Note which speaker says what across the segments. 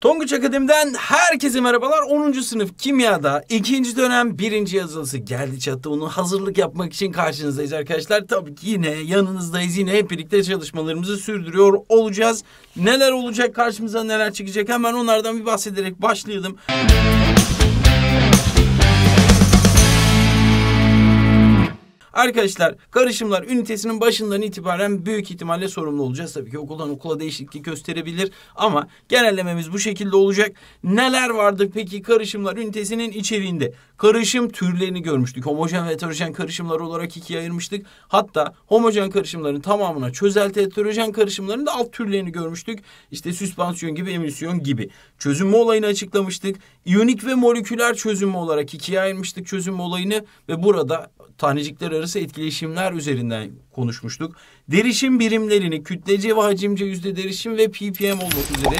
Speaker 1: Tonguç Akademi'den herkese merhabalar. 10. sınıf kimyada ikinci dönem birinci yazılısı geldi çattı. Onu hazırlık yapmak için karşınızdayız arkadaşlar. Tabii ki yine yanınızdayız. Yine hep birlikte çalışmalarımızı sürdürüyor olacağız. Neler olacak karşımıza neler çıkacak hemen onlardan bir bahsederek başlayalım. Arkadaşlar karışımlar ünitesinin başından itibaren büyük ihtimalle sorumlu olacağız. Tabii ki okuldan okula değişiklik gösterebilir ama genellememiz bu şekilde olacak. Neler vardı peki karışımlar ünitesinin içeriğinde? Karışım türlerini görmüştük. Homojen ve heterojen karışımlar olarak ikiye ayırmıştık. Hatta homojen karışımların tamamına çözelti heterojen karışımların da alt türlerini görmüştük. İşte süspansiyon gibi emisyon gibi. Çözünme olayını açıklamıştık. İyonik ve moleküler çözünme olarak ikiye ayırmıştık çözünme olayını ve burada tanecikler arasında arası etkileşimler üzerinden konuşmuştuk. Derişim birimlerini kütlece ve hacimce yüzde derişim ve ppm olmak üzere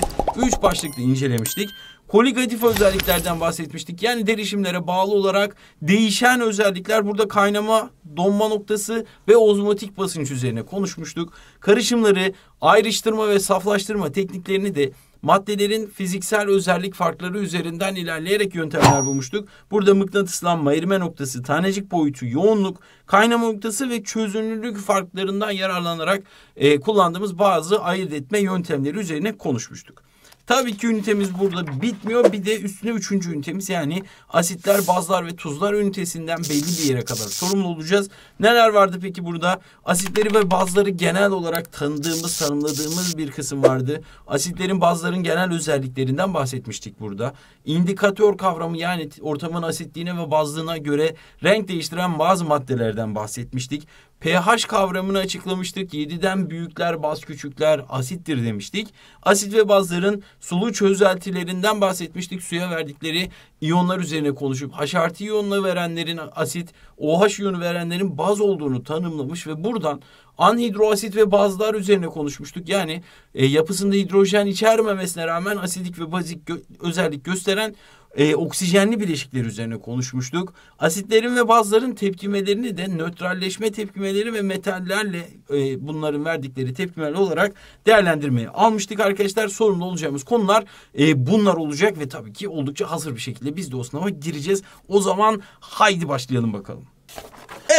Speaker 1: üç başlıkta incelemiştik. Koligatif özelliklerden bahsetmiştik. Yani derişimlere bağlı olarak değişen özellikler burada kaynama, donma noktası ve ozmotik basınç üzerine konuşmuştuk. Karışımları, ayrıştırma ve saflaştırma tekniklerini de maddelerin fiziksel özellik farkları üzerinden ilerleyerek yöntemler bulmuştuk. Burada mıknatıslanma, erime noktası, tanecik boyutu, yoğunluk, kaynama noktası ve çözünürlük farklarından yararlanarak e, kullandığımız bazı ayırt etme yöntemleri üzerine konuşmuştuk. Tabii ki ünitemiz burada bitmiyor. Bir de üstüne üçüncü ünitemiz yani asitler, bazlar ve tuzlar ünitesinden belli bir yere kadar sorumlu olacağız. Neler vardı peki burada? Asitleri ve bazları genel olarak tanıdığımız, tanımladığımız bir kısım vardı. Asitlerin, bazların genel özelliklerinden bahsetmiştik burada. İndikatör kavramı yani ortamın asitliğine ve bazlığına göre renk değiştiren bazı maddelerden bahsetmiştik pH kavramını açıklamıştık. 7'den büyükler baz küçükler asittir demiştik. Asit ve bazların sulu çözeltilerinden bahsetmiştik. Suya verdikleri iyonlar üzerine konuşup H artı iyonla verenlerin asit, OH iyonu verenlerin baz olduğunu tanımlamış ve buradan Anhidroasit ve bazlar üzerine konuşmuştuk. Yani e, yapısında hidrojen içermemesine rağmen asidik ve bazik gö özellik gösteren e, oksijenli bileşikler üzerine konuşmuştuk. Asitlerin ve bazların tepkimelerini de nötralleşme tepkimeleri ve metallerle e, bunların verdikleri tepkimeler olarak değerlendirmeye almıştık arkadaşlar. Sorumlu olacağımız konular e, bunlar olacak ve tabii ki oldukça hazır bir şekilde biz de o sınava gireceğiz. O zaman haydi başlayalım bakalım.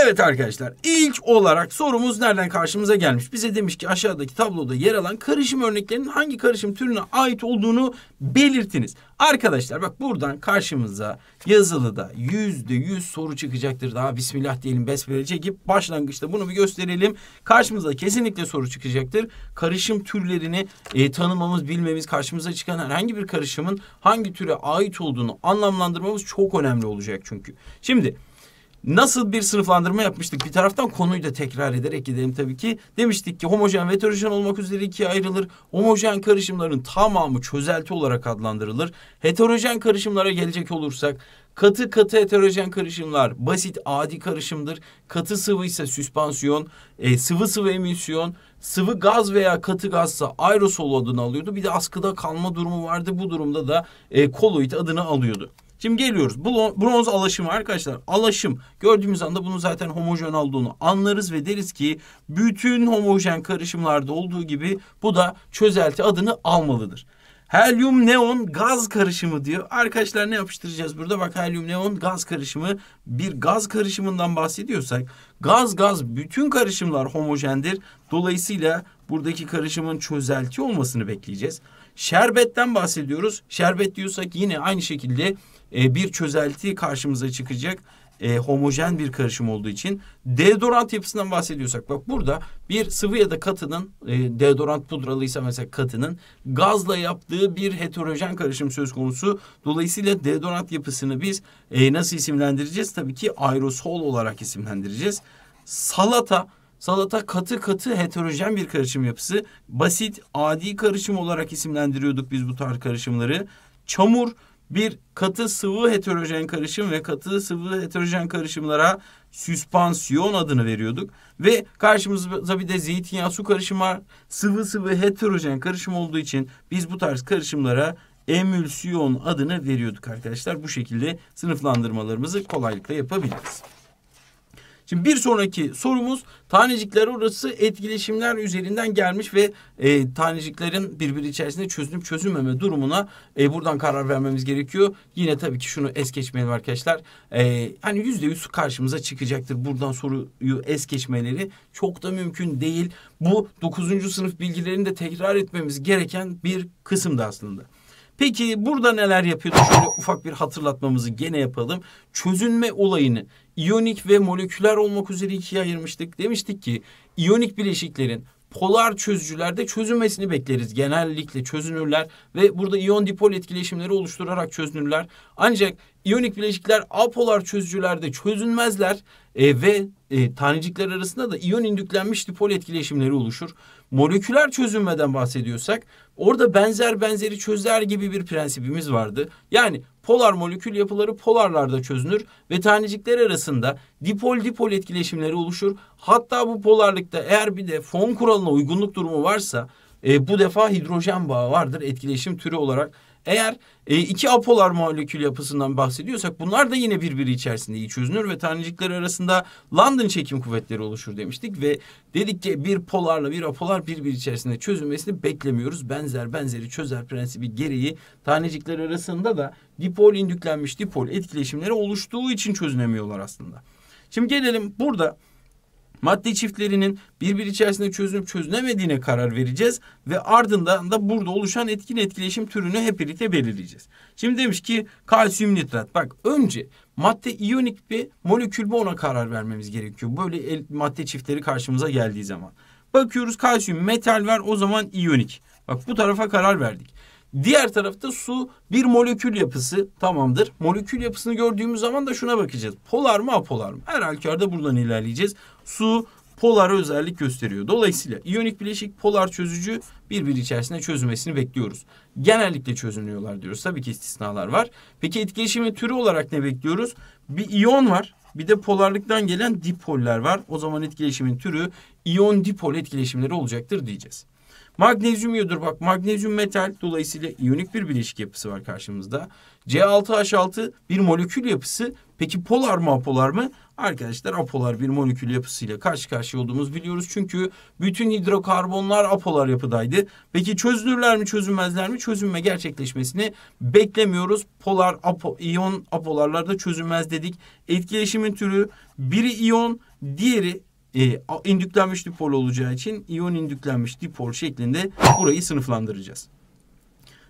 Speaker 1: Evet arkadaşlar ilk olarak sorumuz nereden karşımıza gelmiş? Bize demiş ki aşağıdaki tabloda yer alan karışım örneklerinin hangi karışım türüne ait olduğunu belirtiniz. Arkadaşlar bak buradan karşımıza yazılıda yüzde yüz soru çıkacaktır. Daha bismillah diyelim besmele çekip başlangıçta bunu bir gösterelim. Karşımıza kesinlikle soru çıkacaktır. Karışım türlerini e, tanımamız bilmemiz karşımıza çıkan herhangi bir karışımın hangi türe ait olduğunu anlamlandırmamız çok önemli olacak çünkü. Şimdi Nasıl bir sınıflandırma yapmıştık? Bir taraftan konuyu da tekrar ederek gidelim tabii ki. Demiştik ki homojen ve heterojen olmak üzere ikiye ayrılır. Homojen karışımların tamamı çözelti olarak adlandırılır. Heterojen karışımlara gelecek olursak katı katı heterojen karışımlar basit adi karışımdır. Katı sıvı ise süspansiyon, e, sıvı sıvı emisyon, sıvı gaz veya katı gazsa aerosol adını alıyordu. Bir de askıda kalma durumu vardı. Bu durumda da e, koloid adını alıyordu. Şimdi geliyoruz. Bronz alaşımı arkadaşlar. Alaşım gördüğümüz anda bunun zaten homojen olduğunu anlarız ve deriz ki bütün homojen karışımlarda olduğu gibi bu da çözelti adını almalıdır. Helyum neon gaz karışımı diyor. Arkadaşlar ne yapıştıracağız burada? Bak helyum neon gaz karışımı. Bir gaz karışımından bahsediyorsak gaz gaz bütün karışımlar homojendir. Dolayısıyla buradaki karışımın çözelti olmasını bekleyeceğiz. Şerbetten bahsediyoruz. Şerbet diyorsak yine aynı şekilde e, bir çözelti karşımıza çıkacak e, homojen bir karışım olduğu için deodorant yapısından bahsediyorsak bak burada bir sıvı ya da katının e, deodorant pudralıysa mesela katının gazla yaptığı bir heterojen karışım söz konusu. Dolayısıyla deodorant yapısını biz e, nasıl isimlendireceğiz? Tabii ki aerosol olarak isimlendireceğiz. Salata Salata katı katı heterojen bir karışım yapısı. Basit, adi karışım olarak isimlendiriyorduk biz bu tarz karışımları. Çamur bir katı sıvı heterojen karışım ve katı sıvı heterojen karışımlara süspansiyon adını veriyorduk. Ve karşımızda bir de zeytinyağı su karışımı var. Sıvı sıvı heterojen karışım olduğu için biz bu tarz karışımlara emülsiyon adını veriyorduk arkadaşlar. Bu şekilde sınıflandırmalarımızı kolaylıkla yapabiliriz. Şimdi bir sonraki sorumuz tanecikler orası etkileşimler üzerinden gelmiş ve e, taneciklerin birbiri içerisinde çözünüp çözülmeme durumuna e, buradan karar vermemiz gerekiyor. Yine tabii ki şunu es geçmeyelim arkadaşlar. E, hani yüzde yüz karşımıza çıkacaktır. Buradan soruyu es geçmeleri çok da mümkün değil. Bu dokuzuncu sınıf bilgilerini de tekrar etmemiz gereken bir kısımda aslında. Peki burada neler yapıyordu? Şöyle ufak bir hatırlatmamızı gene yapalım. Çözünme olayını iyonik ve moleküler olmak üzere ikiye ayırmıştık. Demiştik ki iyonik bileşiklerin polar çözücülerde çözünmesini bekleriz. Genellikle çözünürler ve burada iyon dipol etkileşimleri oluşturarak çözünürler. Ancak iyonik bileşikler apolar çözücülerde çözünmezler e, ve e, tanecikler arasında da iyon indüklenmiş dipol etkileşimleri oluşur. Moleküler çözünmeden bahsediyorsak orada benzer benzeri çözer gibi bir prensibimiz vardı. Yani polar molekül yapıları polarlarda çözünür ve tanecikler arasında dipol dipol etkileşimleri oluşur. Hatta bu polarlıkta eğer bir de fon kuralına uygunluk durumu varsa e, bu defa hidrojen bağı vardır etkileşim türü olarak eğer e, iki apolar molekül yapısından bahsediyorsak bunlar da yine birbiri içerisinde iyi çözünür ve tanecikler arasında London çekim kuvvetleri oluşur demiştik ve dedik ki bir polarla bir apolar birbiri içerisinde çözülmesini beklemiyoruz. Benzer benzeri çözer prensibi gereği tanecikler arasında da dipol indüklenmiş dipol etkileşimleri oluştuğu için çözünemiyorlar aslında. Şimdi gelelim burada Madde çiftlerinin birbiri içerisinde çözünüp çözünemediğine karar vereceğiz ve ardından da burada oluşan etkin etkileşim türünü hep birlikte belirleyeceğiz. Şimdi demiş ki kalsiyum nitrat. Bak önce madde iyonik bir molekül mü ona karar vermemiz gerekiyor. Böyle el, madde çiftleri karşımıza geldiği zaman. Bakıyoruz kalsiyum metal var o zaman iyonik. Bak bu tarafa karar verdik. Diğer tarafta su bir molekül yapısı tamamdır. Molekül yapısını gördüğümüz zaman da şuna bakacağız. Polar mı apolar mı? Her halükarda buradan ilerleyeceğiz. Su polar özellik gösteriyor. Dolayısıyla iyonik bileşik polar çözücü birbiri içerisinde çözülmesini bekliyoruz. Genellikle çözünüyorlar diyoruz. Tabii ki istisnalar var. Peki etkileşimin türü olarak ne bekliyoruz? Bir iyon var. Bir de polarlıktan gelen dipoller var. O zaman etkileşimin türü iyon dipol etkileşimleri olacaktır diyeceğiz. Magnezyum iyodur bak. Magnezyum metal dolayısıyla iyonik bir bileşik yapısı var karşımızda. C6H6 bir molekül yapısı. Peki polar mı apolar mı? Arkadaşlar apolar bir molekül yapısıyla karşı karşıya olduğumuz biliyoruz. Çünkü bütün hidrokarbonlar apolar yapıdaydı. Peki çözülürler mi çözülmezler mi? Çözünme gerçekleşmesini beklemiyoruz. Polar apo, iyon apolarlarda çözülmez dedik. Etkileşimin türü biri iyon diğeri e, indüklenmiş dipol olacağı için iyon indüklenmiş dipol şeklinde burayı sınıflandıracağız.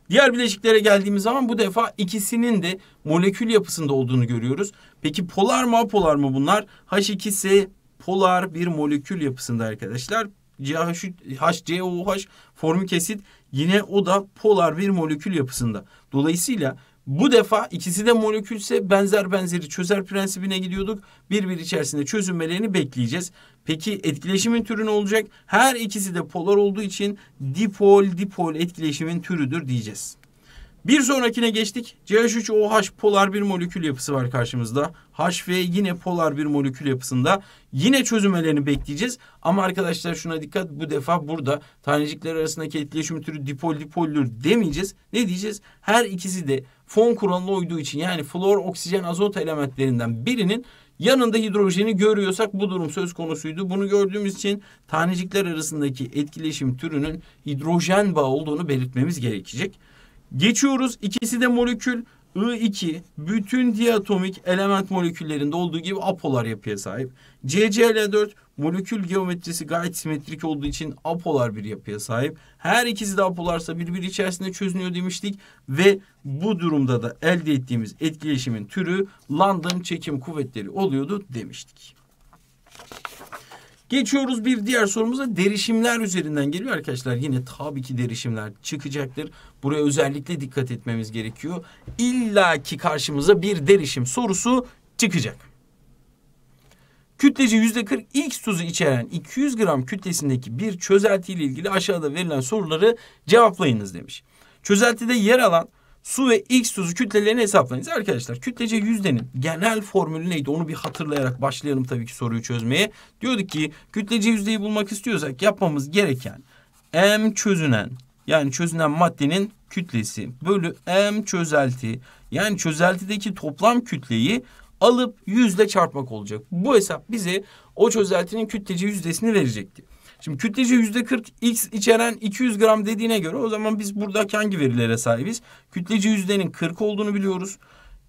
Speaker 1: Diğer bileşiklere geldiğimiz zaman bu defa ikisinin de molekül yapısında olduğunu görüyoruz. Peki polar mı apolar mı bunlar? H2S polar bir molekül yapısında arkadaşlar. HCOOH formik kesit yine o da polar bir molekül yapısında. Dolayısıyla bu defa ikisi de molekülse benzer benzeri çözer prensibine gidiyorduk. Birbiri içerisinde çözünmelerini bekleyeceğiz. Peki etkileşimin türü ne olacak? Her ikisi de polar olduğu için dipol dipol etkileşimin türüdür diyeceğiz. Bir sonrakine geçtik. CH3OH polar bir molekül yapısı var karşımızda. HV yine polar bir molekül yapısında. Yine çözümlerini bekleyeceğiz. Ama arkadaşlar şuna dikkat bu defa burada tanecikler arasındaki etkileşim türü dipol dipoldür demeyeceğiz. Ne diyeceğiz? Her ikisi de fon kuralına uyduğu için yani flor, oksijen, azot elementlerinden birinin yanında hidrojeni görüyorsak bu durum söz konusuydu. Bunu gördüğümüz için tanecikler arasındaki etkileşim türünün hidrojen bağı olduğunu belirtmemiz gerekecek. Geçiyoruz. İkisi de molekül. I2 bütün diatomik element moleküllerinde olduğu gibi apolar yapıya sahip. CCl4 molekül geometrisi gayet simetrik olduğu için apolar bir yapıya sahip. Her ikisi de apolarsa birbiri içerisinde çözünüyor demiştik ve bu durumda da elde ettiğimiz etkileşimin türü London çekim kuvvetleri oluyordu demiştik. Geçiyoruz bir diğer sorumuza derişimler üzerinden geliyor arkadaşlar. Yine tabii ki derişimler çıkacaktır. Buraya özellikle dikkat etmemiz gerekiyor. İlla ki karşımıza bir derişim sorusu çıkacak. Kütleci yüzde %40 X tuzu içeren 200 gram kütlesindeki bir çözeltiyle ilgili aşağıda verilen soruları cevaplayınız demiş. Çözeltide yer alan su ve x tuzu kütlelerini hesaplayınız. Arkadaşlar kütlece yüzdenin genel formülü neydi? Onu bir hatırlayarak başlayalım tabii ki soruyu çözmeye. Diyorduk ki kütlece yüzdeyi bulmak istiyorsak yapmamız gereken m çözünen yani çözünen maddenin kütlesi bölü m çözelti yani çözeltideki toplam kütleyi alıp yüzle çarpmak olacak. Bu hesap bize o çözeltinin kütlece yüzdesini verecekti. Şimdi kütlece yüzde 40 x içeren 200 gram dediğine göre o zaman biz buradaki hangi verilere sahibiz? Kütlece yüzdenin 40 olduğunu biliyoruz.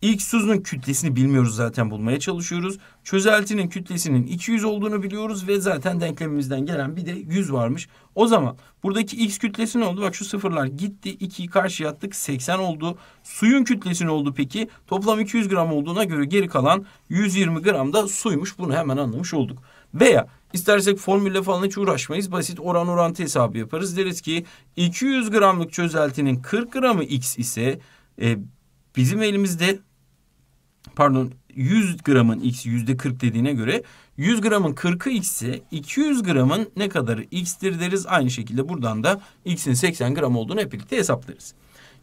Speaker 1: X tuzunun kütlesini bilmiyoruz zaten bulmaya çalışıyoruz. Çözeltinin kütlesinin 200 olduğunu biliyoruz ve zaten denklemimizden gelen bir de 100 varmış. O zaman buradaki X kütlesi ne oldu? Bak şu sıfırlar gitti 2'yi karşıya attık 80 oldu. Suyun kütlesi ne oldu peki? Toplam 200 gram olduğuna göre geri kalan 120 gram da suymuş. Bunu hemen anlamış olduk. Veya İstersek formülle falan hiç uğraşmayız. Basit oran orantı hesabı yaparız. Deriz ki 200 gramlık çözeltinin 40 gramı X ise e, bizim elimizde pardon 100 gramın X yüzde 40 dediğine göre 100 gramın 40'ı X ise 200 gramın ne kadarı X'tir deriz. Aynı şekilde buradan da X'in 80 gram olduğunu hep birlikte hesaplarız.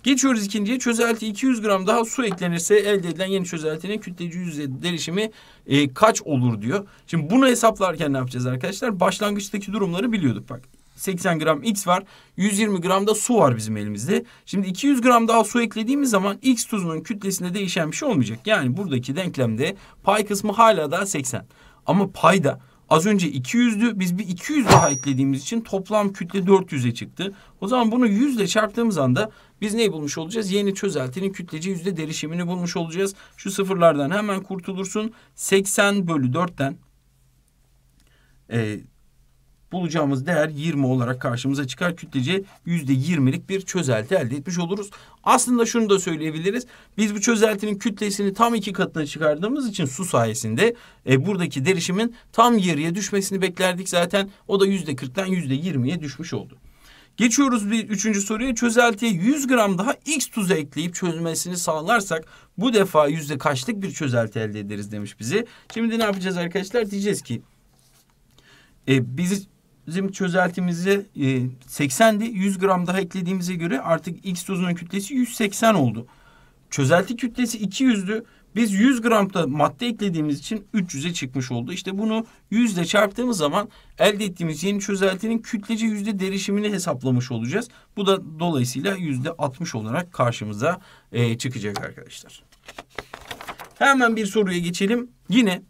Speaker 1: Geçiyoruz ikinciye. Çözelti 200 gram daha su eklenirse elde edilen yeni çözeltinin kütleci yüzey derişimi e, kaç olur diyor. Şimdi bunu hesaplarken ne yapacağız arkadaşlar? Başlangıçtaki durumları biliyorduk bak. 80 gram X var. 120 gram da su var bizim elimizde. Şimdi 200 gram daha su eklediğimiz zaman X tuzunun kütlesinde değişen bir şey olmayacak. Yani buradaki denklemde pay kısmı hala daha 80. Ama payda Az önce 200'dü. Biz bir 200 daha eklediğimiz için toplam kütle 400'e çıktı. O zaman bunu 100 ile çarptığımız anda biz neyi bulmuş olacağız? Yeni çözeltinin kütlece yüzde derişimini bulmuş olacağız. Şu sıfırlardan hemen kurtulursun. 80 bölü 4'ten e, bulacağımız değer 20 olarak karşımıza çıkar. Kütlece %20'lik bir çözelti elde etmiş oluruz. Aslında şunu da söyleyebiliriz. Biz bu çözeltinin kütlesini tam iki katına çıkardığımız için su sayesinde e, buradaki derişimin tam yarıya düşmesini beklerdik zaten. O da %40'dan %20'ye düşmüş oldu. Geçiyoruz bir üçüncü soruya. Çözeltiye 100 gram daha X tuzu ekleyip çözmesini sağlarsak bu defa yüzde kaçlık bir çözelti elde ederiz demiş bizi. Şimdi ne yapacağız arkadaşlar? Diyeceğiz ki e, biz bizim çözeltimizi e, 80'di. 100 gram daha eklediğimize göre artık X tozunun kütlesi 180 oldu. Çözelti kütlesi 200'dü. Biz 100 gram da madde eklediğimiz için 300'e çıkmış oldu. İşte bunu 100 ile çarptığımız zaman elde ettiğimiz yeni çözeltinin kütlece yüzde derişimini hesaplamış olacağız. Bu da dolayısıyla yüzde 60 olarak karşımıza e, çıkacak arkadaşlar. Hemen bir soruya geçelim. Yine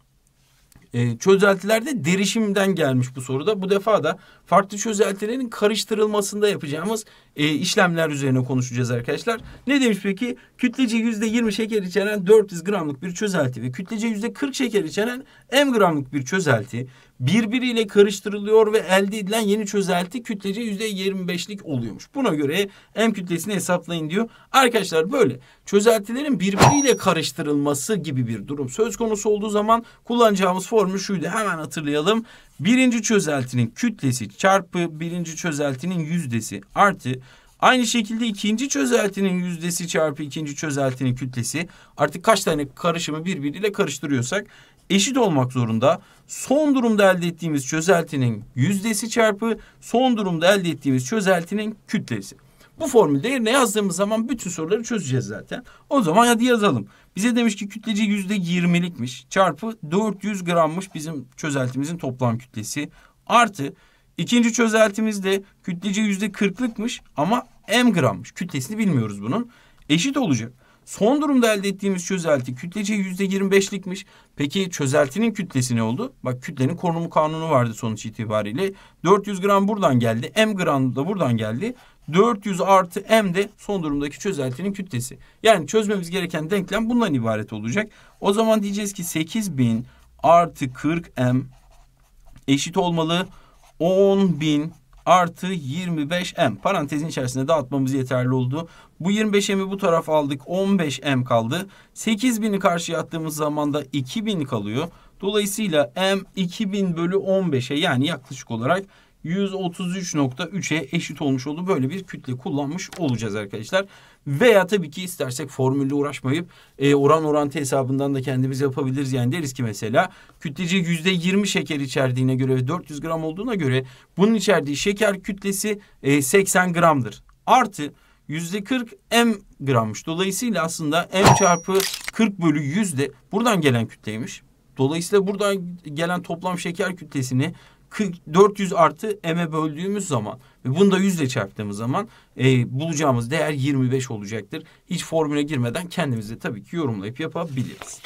Speaker 1: e, çözeltilerde derişimden gelmiş bu soruda. Bu defa da farklı çözeltilerin karıştırılmasında yapacağımız e, işlemler üzerine konuşacağız arkadaşlar. Ne demiş peki? Kütlece yüzde yirmi şeker içeren 400 gramlık bir çözelti ve kütlece yüzde kırk şeker içeren m gramlık bir çözelti birbiriyle karıştırılıyor ve elde edilen yeni çözelti kütlece yüzde %25'lik oluyormuş. Buna göre M kütlesini hesaplayın diyor. Arkadaşlar böyle çözeltilerin birbiriyle karıştırılması gibi bir durum söz konusu olduğu zaman kullanacağımız formül şuydu. Hemen hatırlayalım. Birinci çözeltinin kütlesi çarpı birinci çözeltinin yüzdesi artı Aynı şekilde ikinci çözeltinin yüzdesi çarpı ikinci çözeltinin kütlesi artık kaç tane karışımı birbiriyle karıştırıyorsak eşit olmak zorunda. Son durumda elde ettiğimiz çözeltinin yüzdesi çarpı son durumda elde ettiğimiz çözeltinin kütlesi. Bu formülde yerine yazdığımız zaman bütün soruları çözeceğiz zaten. O zaman hadi yazalım. Bize demiş ki kütleci yüzde yirmilikmiş. Çarpı 400 grammış bizim çözeltimizin toplam kütlesi. Artı ikinci çözeltimiz de kütleci yüzde kırklıkmış ama m grammış. Kütlesini bilmiyoruz bunun. Eşit olacak. Son durumda elde ettiğimiz çözelti kütlece yüzde yirmi beşlikmiş. Peki çözeltinin kütlesi ne oldu? Bak kütlenin korunumu kanunu vardı sonuç itibariyle. 400 gram buradan geldi. M gram da buradan geldi. 400 artı M de son durumdaki çözeltinin kütlesi. Yani çözmemiz gereken denklem bundan ibaret olacak. O zaman diyeceğiz ki 8000 artı 40 M eşit olmalı 10.000 artı 25M. Parantezin içerisinde dağıtmamız yeterli oldu. Bu 25M'i bu taraf aldık. 15M kaldı. 8000'i karşıya attığımız zaman da 2000 kalıyor. Dolayısıyla M 2000 bölü 15'e yani yaklaşık olarak 133.3'e eşit olmuş oldu. Böyle bir kütle kullanmış olacağız arkadaşlar. Veya tabii ki istersek formülle uğraşmayıp e, oran orantı hesabından da kendimiz yapabiliriz. Yani deriz ki mesela kütlece yüzde %20 şeker içerdiğine göre ve 400 gram olduğuna göre bunun içerdiği şeker kütlesi e, 80 gramdır. Artı yüzde %40 m grammış. Dolayısıyla aslında m çarpı 40 bölü yüzde buradan gelen kütleymiş. Dolayısıyla buradan gelen toplam şeker kütlesini 40, 400 artı m'e böldüğümüz zaman ve bunu da 100 ile çarptığımız zaman e, bulacağımız değer 25 olacaktır. Hiç formüle girmeden kendimiz tabii ki yorumlayıp yapabiliriz.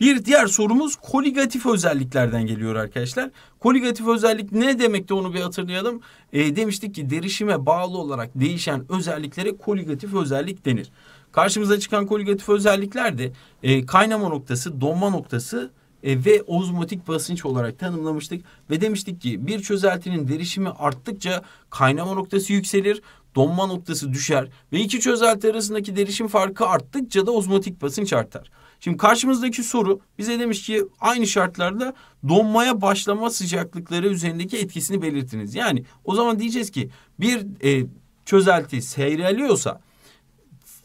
Speaker 1: Bir diğer sorumuz koligatif özelliklerden geliyor arkadaşlar. Koligatif özellik ne demekti onu bir hatırlayalım. E, demiştik ki derişime bağlı olarak değişen özelliklere koligatif özellik denir. Karşımıza çıkan koligatif özellikler de e, kaynama noktası, donma noktası e, ve ozmotik basınç olarak tanımlamıştık ve demiştik ki bir çözeltinin derişimi arttıkça kaynama noktası yükselir, donma noktası düşer ve iki çözelti arasındaki derişim farkı arttıkça da ozmotik basınç artar. Şimdi karşımızdaki soru bize demiş ki aynı şartlarda donmaya başlama sıcaklıkları üzerindeki etkisini belirtiniz. Yani o zaman diyeceğiz ki bir e, çözelti seyreliyorsa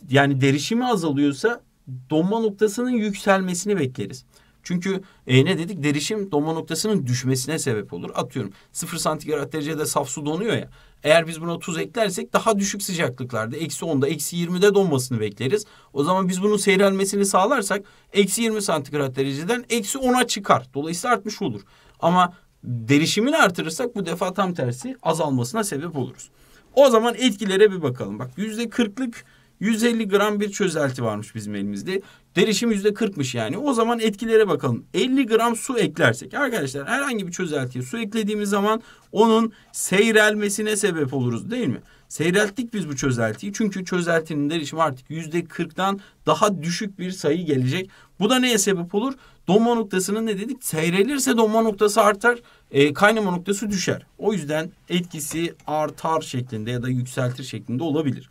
Speaker 1: yani derişimi azalıyorsa donma noktasının yükselmesini bekleriz. Çünkü e, ne dedik derişim donma noktasının düşmesine sebep olur. Atıyorum sıfır santigrat derecede saf su donuyor ya. Eğer biz buna tuz eklersek daha düşük sıcaklıklarda eksi 10'da eksi 20'de donmasını bekleriz. O zaman biz bunun seyrelmesini sağlarsak eksi 20 santigrat dereceden eksi 10'a çıkar. Dolayısıyla artmış olur. Ama derişimini artırırsak bu defa tam tersi azalmasına sebep oluruz. O zaman etkilere bir bakalım. Bak yüzde %40'lık 150 gram bir çözelti varmış bizim elimizde. Derişim yüzde kırkmış yani. O zaman etkilere bakalım. 50 gram su eklersek arkadaşlar herhangi bir çözeltiye su eklediğimiz zaman onun seyrelmesine sebep oluruz değil mi? Seyrelttik biz bu çözeltiyi. Çünkü çözeltinin derişimi artık yüzde kırktan daha düşük bir sayı gelecek. Bu da neye sebep olur? Donma noktasının ne dedik? Seyrelirse donma noktası artar, e, kaynama noktası düşer. O yüzden etkisi artar şeklinde ya da yükseltir şeklinde olabilir.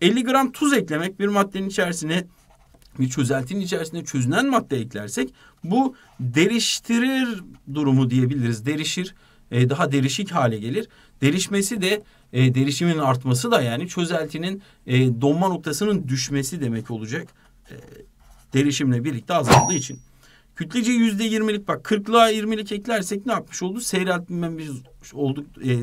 Speaker 1: 50 gram tuz eklemek bir maddenin içerisine bir çözeltinin içerisinde çözünen madde eklersek bu deriştirir durumu diyebiliriz. Derişir, e, daha derişik hale gelir. Derişmesi de e, derişimin artması da yani çözeltinin e, donma noktasının düşmesi demek olacak. E, derişimle birlikte azaldığı için. Kütlece yüzde yirmilik bak kırklığa yirmilik eklersek ne yapmış oldu? Seyreltmemiz olduk. E,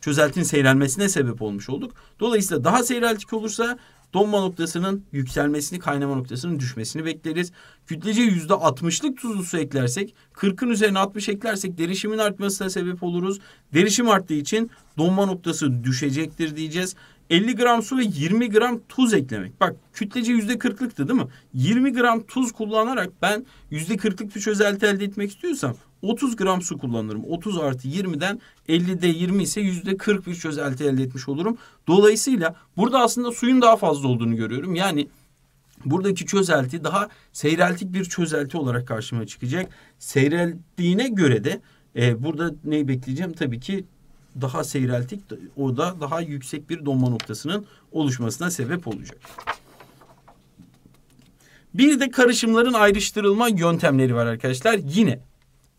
Speaker 1: çözeltinin seyrelmesine sebep olmuş olduk. Dolayısıyla daha seyreltik olursa Donma noktasının yükselmesini, kaynama noktasının düşmesini bekleriz. Kütlece %60'lık tuzlu su eklersek, 40'ın üzerine 60 eklersek derişimin artmasına sebep oluruz. Derişim arttığı için donma noktası düşecektir diyeceğiz. 50 gram su ve 20 gram tuz eklemek. Bak kütlece %40'lıktı değil mi? 20 gram tuz kullanarak ben %40'lık bir çözelti elde etmek istiyorsam 30 gram su kullanırım. 30 artı 20'den 50'de 20 ise yüzde 40 bir çözelti elde etmiş olurum. Dolayısıyla burada aslında suyun daha fazla olduğunu görüyorum. Yani buradaki çözelti daha seyreltik bir çözelti olarak karşıma çıkacak. Seyreldiğine göre de e, burada neyi bekleyeceğim? Tabii ki daha seyreltik o da daha yüksek bir donma noktasının oluşmasına sebep olacak. Bir de karışımların ayrıştırılma yöntemleri var arkadaşlar. Yine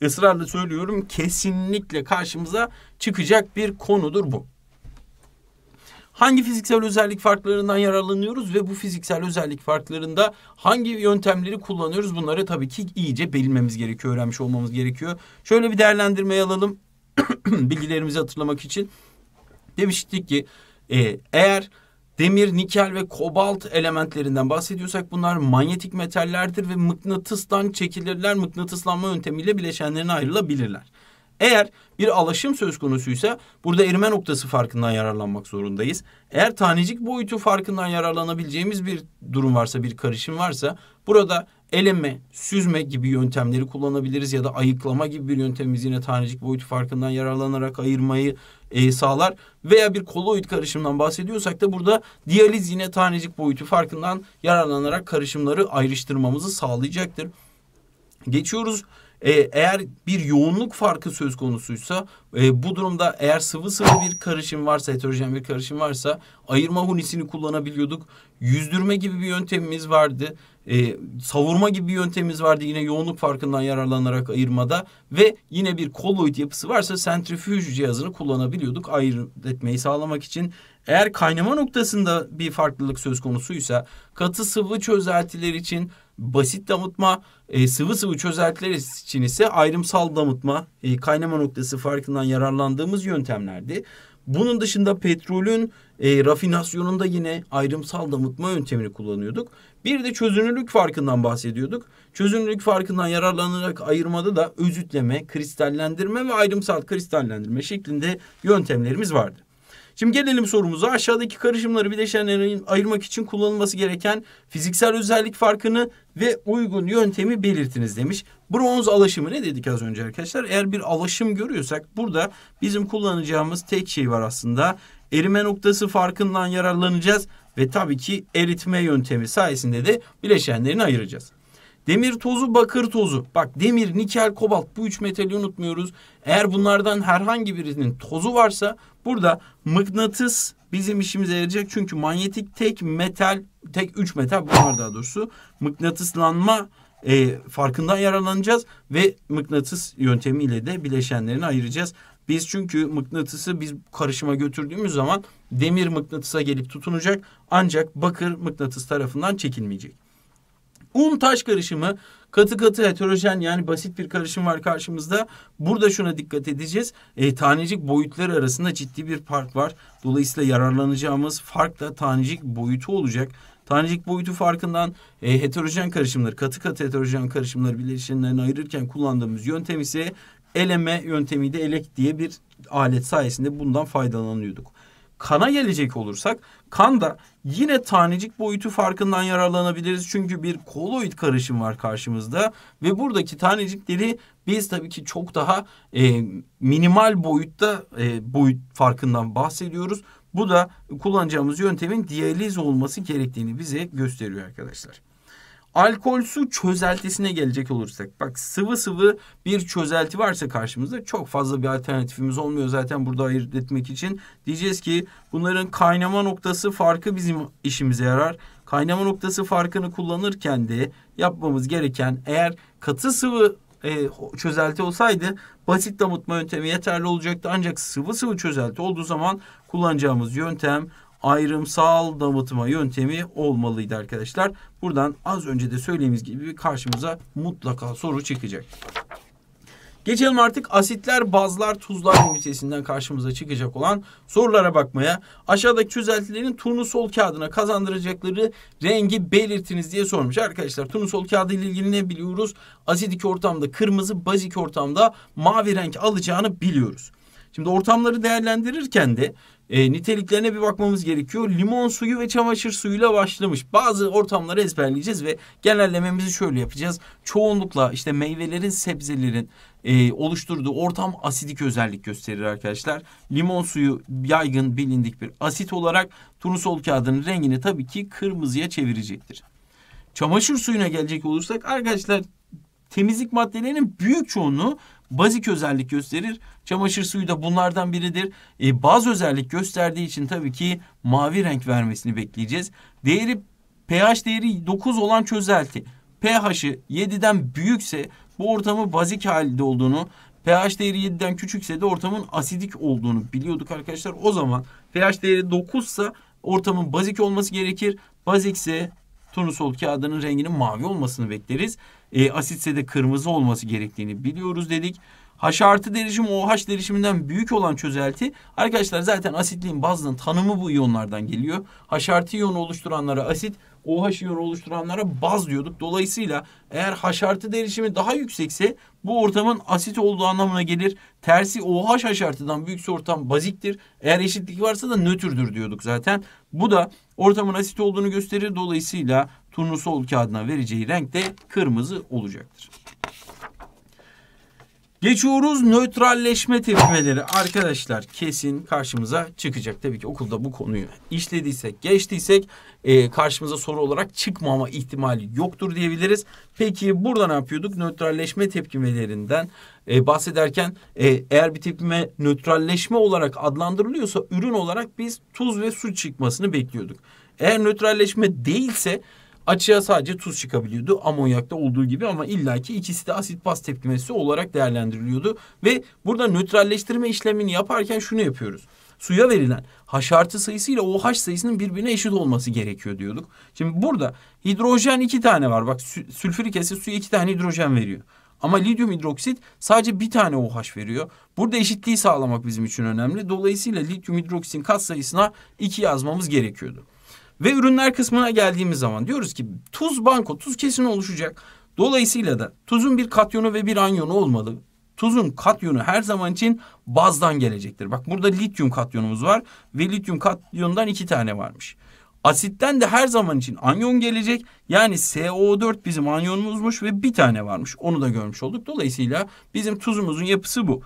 Speaker 1: ısrarla söylüyorum kesinlikle karşımıza çıkacak bir konudur bu. Hangi fiziksel özellik farklarından yararlanıyoruz ve bu fiziksel özellik farklarında hangi yöntemleri kullanıyoruz bunları tabii ki iyice belirmemiz gerekiyor, öğrenmiş olmamız gerekiyor. Şöyle bir değerlendirme alalım bilgilerimizi hatırlamak için. Demiştik ki e, eğer demir, nikel ve kobalt elementlerinden bahsediyorsak bunlar manyetik metallerdir ve mıknatıstan çekilirler. Mıknatıslanma yöntemiyle bileşenlerine ayrılabilirler. Eğer bir alaşım söz konusuysa burada erime noktası farkından yararlanmak zorundayız. Eğer tanecik boyutu farkından yararlanabileceğimiz bir durum varsa, bir karışım varsa burada eleme, süzme gibi yöntemleri kullanabiliriz ya da ayıklama gibi bir yöntemimiz yine tanecik boyutu farkından yararlanarak ayırmayı e, sağlar. Veya bir koloid karışımdan bahsediyorsak da burada diyaliz yine tanecik boyutu farkından yararlanarak karışımları ayrıştırmamızı sağlayacaktır. Geçiyoruz. E, eğer bir yoğunluk farkı söz konusuysa e, bu durumda eğer sıvı sıvı bir karışım varsa heterojen bir karışım varsa ayırma hunisini kullanabiliyorduk. Yüzdürme gibi bir yöntemimiz vardı. E, savurma gibi bir yöntemimiz vardı yine yoğunluk farkından yararlanarak ayırmada ve yine bir koloid yapısı varsa sentrifüj cihazını kullanabiliyorduk ayırt etmeyi sağlamak için. Eğer kaynama noktasında bir farklılık söz konusuysa katı sıvı çözeltiler için basit damıtma, e, sıvı sıvı çözeltiler için ise ayrımsal damıtma, e, kaynama noktası farkından yararlandığımız yöntemlerdi. Bunun dışında petrolün e, rafinasyonunda yine ayrımsal damıtma yöntemini kullanıyorduk. Bir de çözünürlük farkından bahsediyorduk. Çözünürlük farkından yararlanarak ayırmada da özütleme, kristallendirme ve ayrımsal kristallendirme şeklinde yöntemlerimiz vardı. Şimdi gelelim sorumuza. Aşağıdaki karışımları bileşenlerin ayırmak için kullanılması gereken fiziksel özellik farkını ve uygun yöntemi belirtiniz demiş. Bronz alaşımı ne dedik az önce arkadaşlar? Eğer bir alaşım görüyorsak burada bizim kullanacağımız tek şey var aslında. Erime noktası farkından yararlanacağız ve tabii ki eritme yöntemi sayesinde de bileşenlerini ayıracağız. Demir tozu, bakır tozu. Bak demir, nikel, kobalt bu üç metali unutmuyoruz. Eğer bunlardan herhangi birinin tozu varsa burada mıknatıs bizim işimize yarayacak. Çünkü manyetik tek metal, tek üç metal bunlar daha doğrusu. Mıknatıslanma e, farkından yararlanacağız ve mıknatıs yöntemiyle de bileşenlerini ayıracağız. Biz çünkü mıknatısı biz karışıma götürdüğümüz zaman demir mıknatısa gelip tutunacak ancak bakır mıknatıs tarafından çekilmeyecek. Un taş karışımı katı katı heterojen yani basit bir karışım var karşımızda. Burada şuna dikkat edeceğiz. E, tanecik boyutları arasında ciddi bir fark var. Dolayısıyla yararlanacağımız fark da tanecik boyutu olacak. Tanecik boyutu farkından e, heterojen karışımları, katı katı heterojen karışımları bileşenlerini ayırırken kullandığımız yöntem ise eleme yöntemiyle elek diye bir alet sayesinde bundan faydalanıyorduk. Kana gelecek olursak Kanda yine tanecik boyutu farkından yararlanabiliriz. Çünkü bir koloid karışım var karşımızda ve buradaki tanecikleri biz tabii ki çok daha e, minimal boyutta e, boyut farkından bahsediyoruz. Bu da kullanacağımız yöntemin diyaliz olması gerektiğini bize gösteriyor arkadaşlar. Alkol su çözeltisine gelecek olursak bak sıvı sıvı bir çözelti varsa karşımızda çok fazla bir alternatifimiz olmuyor zaten burada ayırt etmek için. Diyeceğiz ki bunların kaynama noktası farkı bizim işimize yarar. Kaynama noktası farkını kullanırken de yapmamız gereken eğer katı sıvı e, çözelti olsaydı basit damıtma yöntemi yeterli olacaktı. Ancak sıvı sıvı çözelti olduğu zaman kullanacağımız yöntem ayrımsal damıtma yöntemi olmalıydı arkadaşlar. Buradan az önce de söylediğimiz gibi karşımıza mutlaka soru çıkacak. Geçelim artık asitler, bazlar, tuzlar ünitesinden karşımıza çıkacak olan sorulara bakmaya. Aşağıdaki çözeltilerin turnusol kağıdına kazandıracakları rengi belirtiniz diye sormuş. Arkadaşlar turnusol kağıdı ile ilgili ne biliyoruz? Asidik ortamda kırmızı, bazik ortamda mavi renk alacağını biliyoruz. Şimdi ortamları değerlendirirken de e, niteliklerine bir bakmamız gerekiyor. Limon suyu ve çamaşır suyuyla başlamış. Bazı ortamları ezberleyeceğiz ve genellememizi şöyle yapacağız. Çoğunlukla işte meyvelerin, sebzelerin e, oluşturduğu ortam asidik özellik gösterir arkadaşlar. Limon suyu yaygın bilindik bir asit olarak turnusol kağıdının rengini tabii ki kırmızıya çevirecektir. Çamaşır suyuna gelecek olursak arkadaşlar temizlik maddelerinin büyük çoğunluğu bazik özellik gösterir. Çamaşır suyu da bunlardan biridir. E, bazı özellik gösterdiği için tabii ki mavi renk vermesini bekleyeceğiz. Değeri pH değeri 9 olan çözelti pH'i 7'den büyükse bu ortamı bazik halde olduğunu, pH değeri 7'den küçükse de ortamın asidik olduğunu biliyorduk arkadaşlar. O zaman pH değeri 9 ise ortamın bazik olması gerekir. Bazik ise turnusol kağıdının renginin mavi olmasını bekleriz. E, asitse de kırmızı olması gerektiğini biliyoruz dedik. H artı derişim OH derişiminden büyük olan çözelti. Arkadaşlar zaten asitliğin bazının tanımı bu iyonlardan geliyor. H artı iyonu oluşturanlara asit, OH iyonu oluşturanlara baz diyorduk. Dolayısıyla eğer H artı derişimi daha yüksekse bu ortamın asit olduğu anlamına gelir. Tersi OH H artıdan büyükse ortam baziktir. Eğer eşitlik varsa da nötrdür diyorduk zaten. Bu da ortamın asit olduğunu gösterir. Dolayısıyla turnusol kağıdına vereceği renk de kırmızı olacaktır. Geçiyoruz nötralleşme tepkimeleri. Arkadaşlar kesin karşımıza çıkacak. Tabii ki okulda bu konuyu işlediysek, geçtiysek e, karşımıza soru olarak çıkmama ihtimali yoktur diyebiliriz. Peki burada ne yapıyorduk? Nötralleşme tepkimelerinden e, bahsederken e, eğer bir tepkime nötralleşme olarak adlandırılıyorsa ürün olarak biz tuz ve su çıkmasını bekliyorduk. Eğer nötralleşme değilse Açığa sadece tuz çıkabiliyordu amonyakta olduğu gibi ama illaki ikisi de asit baz tepkimesi olarak değerlendiriliyordu. Ve burada nötralleştirme işlemini yaparken şunu yapıyoruz suya verilen haşartı sayısı ile OH sayısının birbirine eşit olması gerekiyor diyorduk. Şimdi burada hidrojen iki tane var. Bak sülfürik asit suya iki tane hidrojen veriyor. Ama lityum hidroksit sadece bir tane OH veriyor. Burada eşitliği sağlamak bizim için önemli. Dolayısıyla lityum hidroksitin kat sayısına iki yazmamız gerekiyordu. Ve ürünler kısmına geldiğimiz zaman diyoruz ki tuz banko, tuz kesin oluşacak. Dolayısıyla da tuzun bir katyonu ve bir anyonu olmalı. Tuzun katyonu her zaman için bazdan gelecektir. Bak burada lityum katyonumuz var ve lityum katyonundan iki tane varmış. Asitten de her zaman için anyon gelecek. Yani co 4 bizim anyonumuzmuş ve bir tane varmış. Onu da görmüş olduk. Dolayısıyla bizim tuzumuzun yapısı bu.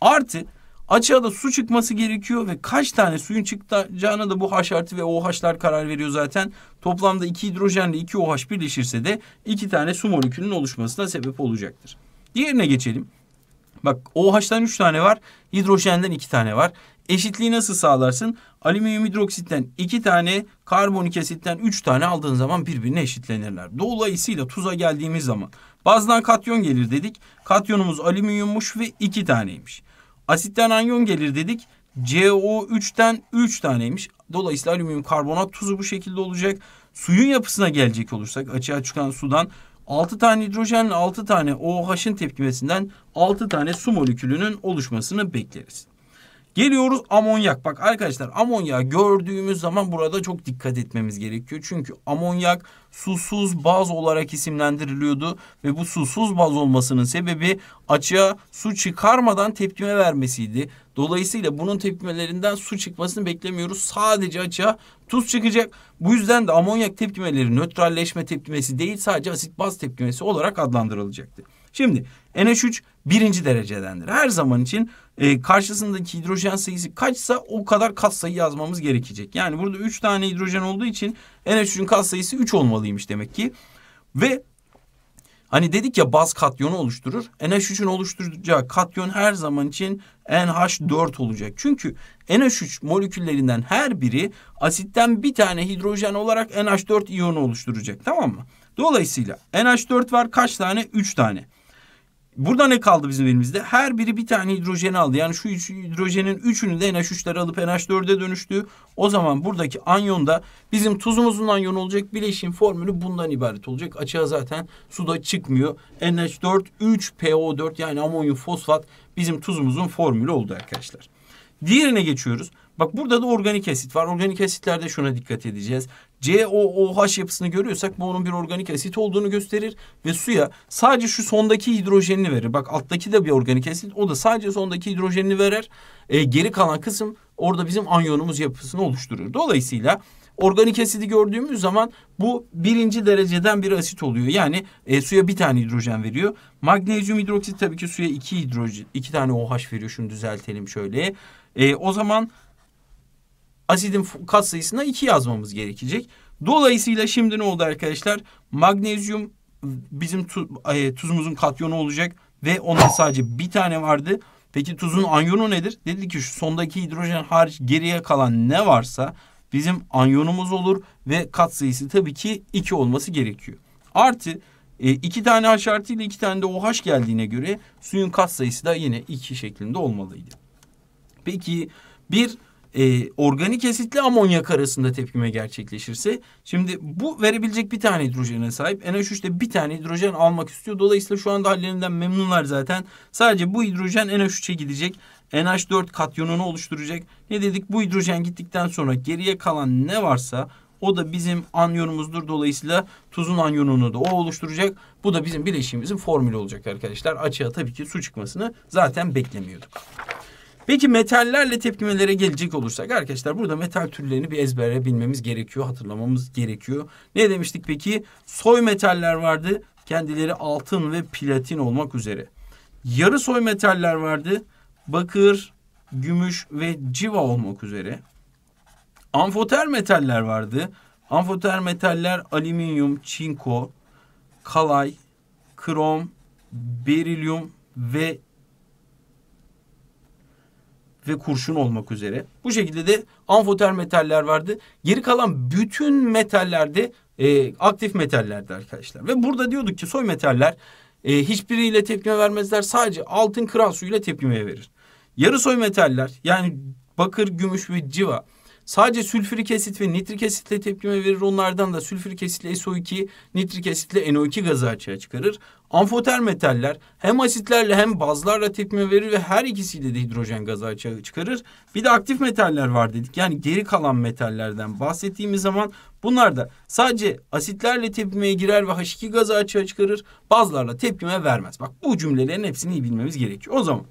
Speaker 1: Artı Açığa da su çıkması gerekiyor ve kaç tane suyun çıkacağına da bu H artı ve OH'lar karar veriyor zaten. Toplamda iki hidrojenle iki OH birleşirse de iki tane su molekülünün oluşmasına sebep olacaktır. Diğerine geçelim. Bak OH'dan üç tane var, hidrojenden iki tane var. Eşitliği nasıl sağlarsın? Alüminyum hidroksitten iki tane, karbonik asitten üç tane aldığın zaman birbirine eşitlenirler. Dolayısıyla tuza geldiğimiz zaman bazdan katyon gelir dedik. Katyonumuz alüminyummuş ve iki taneymiş. Asitten anyon gelir dedik. CO3'ten 3 taneymiş. Dolayısıyla alüminyum karbonat tuzu bu şekilde olacak. Suyun yapısına gelecek olursak açığa çıkan sudan 6 tane hidrojenle 6 tane OH'ın tepkimesinden 6 tane su molekülünün oluşmasını bekleriz. Geliyoruz amonyak. Bak arkadaşlar amonyak gördüğümüz zaman burada çok dikkat etmemiz gerekiyor. Çünkü amonyak susuz baz olarak isimlendiriliyordu ve bu susuz baz olmasının sebebi açığa su çıkarmadan tepkime vermesiydi. Dolayısıyla bunun tepkimelerinden su çıkmasını beklemiyoruz. Sadece açığa tuz çıkacak. Bu yüzden de amonyak tepkimeleri nötralleşme tepkimesi değil sadece asit baz tepkimesi olarak adlandırılacaktı. Şimdi NH3 birinci derecedendir. Her zaman için e, karşısındaki hidrojen sayısı kaçsa o kadar kat katsayı yazmamız gerekecek. Yani burada üç tane hidrojen olduğu için NH3'ün sayısı üç olmalıymış demek ki. Ve hani dedik ya baz katyonu oluşturur. NH3'ün oluşturacağı katyon her zaman için NH4 olacak. Çünkü NH3 moleküllerinden her biri asitten bir tane hidrojen olarak NH4 iyonu oluşturacak tamam mı? Dolayısıyla NH4 var kaç tane? Üç tane. Burada ne kaldı bizim elimizde? Her biri bir tane hidrojen aldı. Yani şu hidrojenin üçünü de NH3'lere alıp NH4'e dönüştü. O zaman buradaki da bizim tuzumuzun anyon olacak bileşim formülü bundan ibaret olacak. Açığa zaten suda çıkmıyor. NH4 3PO4 yani amonyum fosfat bizim tuzumuzun formülü oldu arkadaşlar. Diğerine geçiyoruz. Bak burada da organik asit var. Organik asitlerde şuna dikkat edeceğiz. COOH yapısını görüyorsak bu onun bir organik asit olduğunu gösterir ve suya sadece şu sondaki hidrojenini verir. Bak alttaki de bir organik asit o da sadece sondaki hidrojenini verir. E, geri kalan kısım orada bizim anyonumuz yapısını oluşturur. Dolayısıyla organik asidi gördüğümüz zaman bu birinci dereceden bir asit oluyor. Yani e, suya bir tane hidrojen veriyor. Magnezyum hidroksit tabii ki suya iki hidrojen, iki tane OH veriyor. Şunu düzeltelim şöyle. E, o zaman asidin katsayısına 2 yazmamız gerekecek. Dolayısıyla şimdi ne oldu arkadaşlar? Magnezyum bizim tu, e, tuzumuzun katyonu olacak ve ondan sadece bir tane vardı. Peki tuzun anyonu nedir? Dedi ki şu sondaki hidrojen hariç geriye kalan ne varsa bizim anyonumuz olur ve katsayısı tabii ki 2 olması gerekiyor. Artı e, iki tane H artı iki tane de OH geldiğine göre suyun katsayısı da yine 2 şeklinde olmalıydı. Peki bir e, organik asitli amonyak arasında tepkime gerçekleşirse şimdi bu verebilecek bir tane hidrojene sahip. NH3 bir tane hidrojen almak istiyor. Dolayısıyla şu anda hallerinden memnunlar zaten. Sadece bu hidrojen NH3'e gidecek. NH4 katyonunu oluşturacak. Ne dedik? Bu hidrojen gittikten sonra geriye kalan ne varsa o da bizim anyonumuzdur. Dolayısıyla tuzun anyonunu da o oluşturacak. Bu da bizim bileşiğimizin formülü olacak arkadaşlar. Açığa tabii ki su çıkmasını zaten beklemiyorduk. Peki metallerle tepkimelere gelecek olursak arkadaşlar burada metal türlerini bir ezbere bilmemiz gerekiyor, hatırlamamız gerekiyor. Ne demiştik peki? Soy metaller vardı. Kendileri altın ve platin olmak üzere. Yarı soy metaller vardı. Bakır, gümüş ve civa olmak üzere. Amfoter metaller vardı. Amfoter metaller alüminyum, çinko, kalay, krom, berilyum ve ve kurşun olmak üzere. Bu şekilde de amfoter metaller vardı. Geri kalan bütün metallerde e, aktif metallerdi arkadaşlar. Ve burada diyorduk ki soy metaller e, hiçbiriyle tepkime vermezler. Sadece altın kral suyuyla tepkimeye verir. Yarı soy metaller yani bakır, gümüş ve civa Sadece sülfürik asit ve nitrik asitle tepkime verir. Onlardan da sülfürik asitle SO2, nitrik asitle NO2 gazı açığa çıkarır. Amfoter metaller hem asitlerle hem bazlarla tepkime verir ve her ikisiyle de hidrojen gazı açığa çıkarır. Bir de aktif metaller var dedik. Yani geri kalan metallerden bahsettiğimiz zaman bunlar da sadece asitlerle tepkimeye girer ve H2 gazı açığa çıkarır. Bazlarla tepkime vermez. Bak bu cümlelerin hepsini iyi bilmemiz gerekiyor. O zaman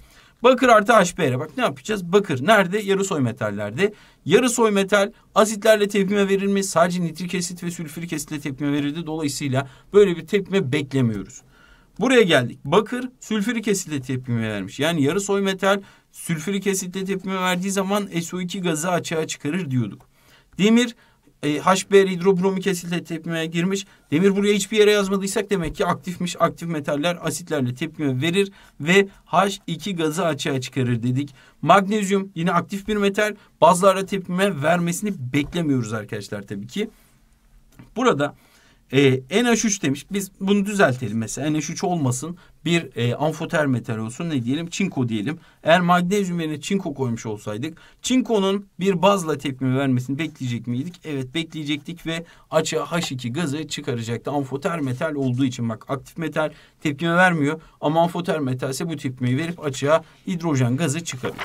Speaker 1: Bakır artı HBr. Bak ne yapacağız? Bakır nerede? yarı Yarısoy metallerde. yarı Yarısoy metal asitlerle tepkime verilmiş. Sadece nitrik asit ve sülfürik asitle tepkime verildi. Dolayısıyla böyle bir tepkime beklemiyoruz. Buraya geldik. Bakır sülfürik asitle tepkime vermiş. Yani yarı yarısoy metal sülfürik asitle tepkime verdiği zaman SO2 gazı açığa çıkarır diyorduk. Demir e, HBr hidrobromi kesitle tepkime girmiş. Demir buraya hiçbir yere yazmadıysak demek ki aktifmiş. Aktif metaller asitlerle tepkime verir ve H2 gazı açığa çıkarır dedik. Magnezyum yine aktif bir metal. Bazılarla tepkime vermesini beklemiyoruz arkadaşlar tabii ki. Burada e, NH3 demiş. Biz bunu düzeltelim mesela. NH3 olmasın. Bir e, amfoter metal olsun. Ne diyelim? Çinko diyelim. Eğer magnezyum yerine çinko koymuş olsaydık çinkonun bir bazla tepkimi vermesini bekleyecek miydik? Evet bekleyecektik ve açığa H2 gazı çıkaracaktı. Amfoter metal olduğu için bak aktif metal tepkime vermiyor ama amfoter metal ise bu tepkimeyi verip açığa hidrojen gazı çıkarıyor.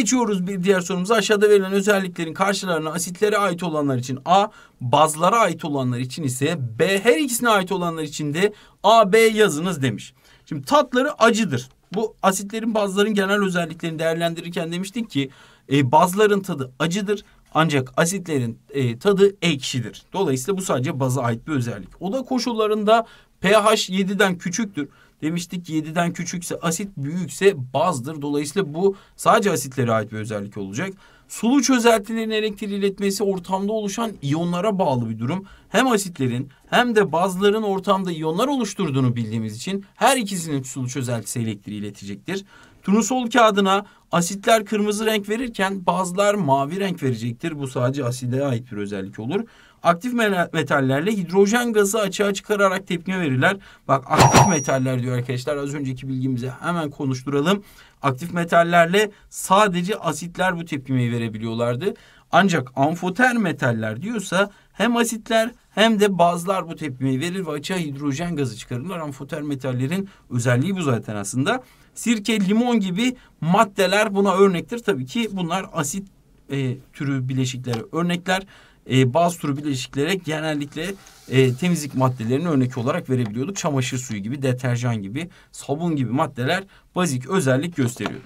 Speaker 1: Geçiyoruz bir diğer sorumuza. Aşağıda verilen özelliklerin karşılarına asitlere ait olanlar için A, bazlara ait olanlar için ise B, her ikisine ait olanlar için de A, B yazınız demiş. Şimdi tatları acıdır. Bu asitlerin bazların genel özelliklerini değerlendirirken demiştik ki e, bazların tadı acıdır ancak asitlerin e, tadı ekşidir. Dolayısıyla bu sadece baza ait bir özellik. Oda koşullarında pH 7'den küçüktür. Demiştik 7'den küçükse asit büyükse bazdır. Dolayısıyla bu sadece asitlere ait bir özellik olacak. Sulu çözeltilerin elektriği iletmesi ortamda oluşan iyonlara bağlı bir durum. Hem asitlerin hem de bazların ortamda iyonlar oluşturduğunu bildiğimiz için her ikisinin sulu çözeltisi elektriği iletecektir. Turnusol kağıdına asitler kırmızı renk verirken bazlar mavi renk verecektir. Bu sadece aside ait bir özellik olur. Aktif metallerle hidrojen gazı açığa çıkararak tepkime verirler. Bak aktif metaller diyor arkadaşlar. Az önceki bilgimize hemen konuşturalım. Aktif metallerle sadece asitler bu tepkimeyi verebiliyorlardı. Ancak amfoter metaller diyorsa hem asitler hem de bazlar bu tepkimeyi verir ve açığa hidrojen gazı çıkarırlar. Amfoter metallerin özelliği bu zaten aslında. Sirke, limon gibi maddeler buna örnektir. Tabii ki bunlar asit e, türü bileşiklere örnekler e, bazı tür bileşiklere genellikle e, temizlik maddelerini örnek olarak verebiliyorduk. Çamaşır suyu gibi, deterjan gibi, sabun gibi maddeler bazik özellik gösteriyordu.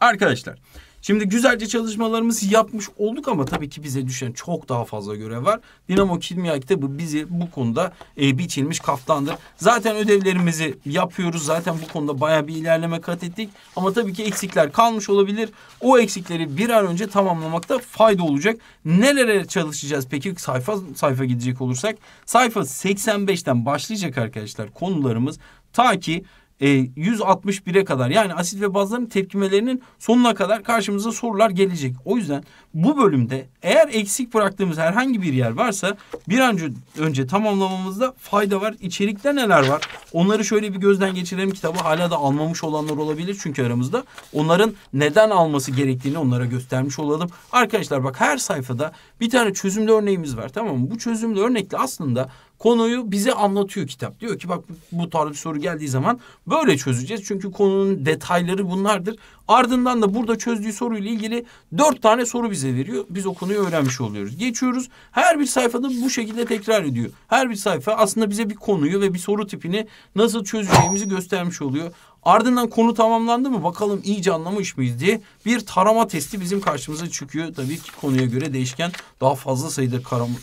Speaker 1: Arkadaşlar Şimdi güzelce çalışmalarımızı yapmış olduk ama tabii ki bize düşen çok daha fazla görev var. Dinamo Kimya kitabı bizi bu konuda e, biçilmiş kaftandır. Zaten ödevlerimizi yapıyoruz. Zaten bu konuda baya bir ilerleme kat ettik. Ama tabii ki eksikler kalmış olabilir. O eksikleri bir an önce tamamlamakta fayda olacak. Nelere çalışacağız peki sayfa sayfa gidecek olursak? Sayfa 85'ten başlayacak arkadaşlar konularımız. Ta ki 161'e kadar yani asit ve bazların tepkimelerinin sonuna kadar karşımıza sorular gelecek. O yüzden bu bölümde eğer eksik bıraktığımız herhangi bir yer varsa bir an önce tamamlamamızda fayda var. İçerikte neler var? Onları şöyle bir gözden geçirelim kitabı. Hala da almamış olanlar olabilir çünkü aramızda. Onların neden alması gerektiğini onlara göstermiş olalım. Arkadaşlar bak her sayfada bir tane çözümlü örneğimiz var tamam mı? Bu çözümlü örnekle aslında konuyu bize anlatıyor kitap. Diyor ki bak bu tarz bir soru geldiği zaman böyle çözeceğiz. Çünkü konunun detayları bunlardır. Ardından da burada çözdüğü soruyla ilgili dört tane soru bize veriyor. Biz o konuyu öğrenmiş oluyoruz. Geçiyoruz. Her bir sayfada bu şekilde tekrar ediyor. Her bir sayfa aslında bize bir konuyu ve bir soru tipini nasıl çözeceğimizi göstermiş oluyor. Ardından konu tamamlandı mı bakalım iyice anlamış mıyız diye bir tarama testi bizim karşımıza çıkıyor. Tabii ki konuya göre değişken daha fazla sayıda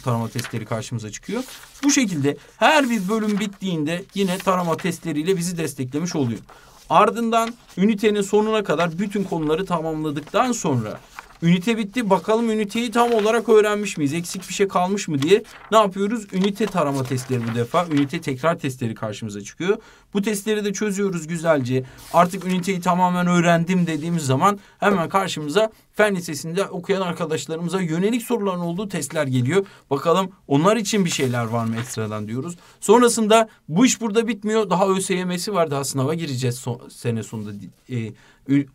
Speaker 1: tarama testleri karşımıza çıkıyor. Bu şekilde her bir bölüm bittiğinde yine tarama testleriyle bizi desteklemiş oluyor. Ardından ünitenin sonuna kadar bütün konuları tamamladıktan sonra Ünite bitti. Bakalım üniteyi tam olarak öğrenmiş miyiz? Eksik bir şey kalmış mı diye ne yapıyoruz? Ünite tarama testleri bu defa. Ünite tekrar testleri karşımıza çıkıyor. Bu testleri de çözüyoruz güzelce. Artık üniteyi tamamen öğrendim dediğimiz zaman hemen karşımıza fen lisesinde okuyan arkadaşlarımıza yönelik soruların olduğu testler geliyor. Bakalım onlar için bir şeyler var mı ekstradan diyoruz. Sonrasında bu iş burada bitmiyor. Daha ÖSYM'si var. Daha sınava gireceğiz son, sene sonunda. E,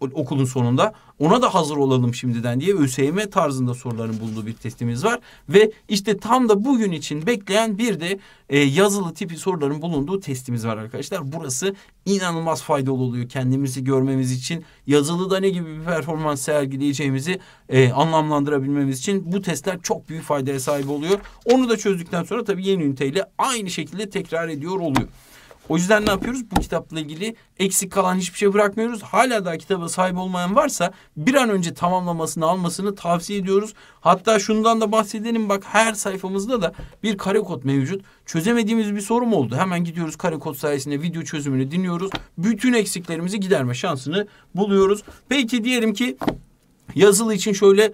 Speaker 1: okulun sonunda. Ona da hazır olalım şimdiden diye ÖSYM tarzında soruların bulunduğu bir testimiz var. Ve işte tam da bugün için bekleyen bir de e, yazılı tipi soruların bulunduğu testimiz var arkadaşlar. Burası inanılmaz faydalı oluyor kendimizi görmemiz için. Yazılıda ne gibi bir performans sergileyeceğimizi e, anlamlandırabilmemiz için bu testler çok büyük faydaya sahip oluyor. Onu da çözdükten sonra tabii yeni üniteyle aynı şekilde tekrar ediyor oluyor. O yüzden ne yapıyoruz? Bu kitapla ilgili eksik kalan hiçbir şey bırakmıyoruz. Hala daha kitaba sahip olmayan varsa bir an önce tamamlamasını almasını tavsiye ediyoruz. Hatta şundan da bahsedelim bak her sayfamızda da bir kare kod mevcut. Çözemediğimiz bir sorum oldu? Hemen gidiyoruz kare kod sayesinde video çözümünü dinliyoruz. Bütün eksiklerimizi giderme şansını buluyoruz. Peki diyelim ki yazılı için şöyle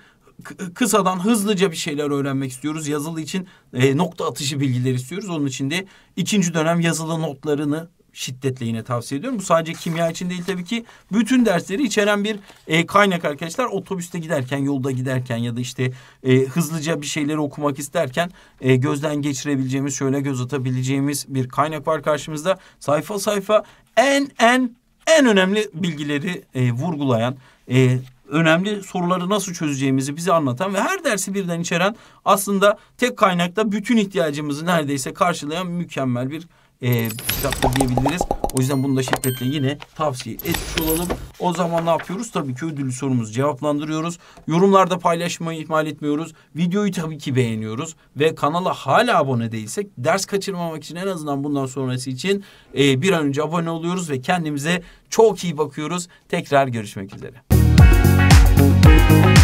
Speaker 1: kısadan hızlıca bir şeyler öğrenmek istiyoruz. Yazılı için e, nokta atışı bilgileri istiyoruz. Onun için de ikinci dönem yazılı notlarını şiddetle yine tavsiye ediyorum. Bu sadece kimya için değil tabii ki. Bütün dersleri içeren bir e, kaynak arkadaşlar. Otobüste giderken, yolda giderken ya da işte e, hızlıca bir şeyleri okumak isterken e, gözden geçirebileceğimiz, şöyle göz atabileceğimiz bir kaynak var karşımızda. Sayfa sayfa en en en önemli bilgileri e, vurgulayan, e, önemli soruları nasıl çözeceğimizi bize anlatan ve her dersi birden içeren aslında tek kaynakta bütün ihtiyacımızı neredeyse karşılayan mükemmel bir e, kitapta diyebiliriz. O yüzden bunu da şiddetle yine tavsiye etmiş olalım. O zaman ne yapıyoruz? Tabii ki ödüllü sorumuzu cevaplandırıyoruz. Yorumlarda paylaşmayı ihmal etmiyoruz. Videoyu tabii ki beğeniyoruz. Ve kanala hala abone değilsek ders kaçırmamak için en azından bundan sonrası için e, bir an önce abone oluyoruz ve kendimize çok iyi bakıyoruz. Tekrar görüşmek üzere. Thank you.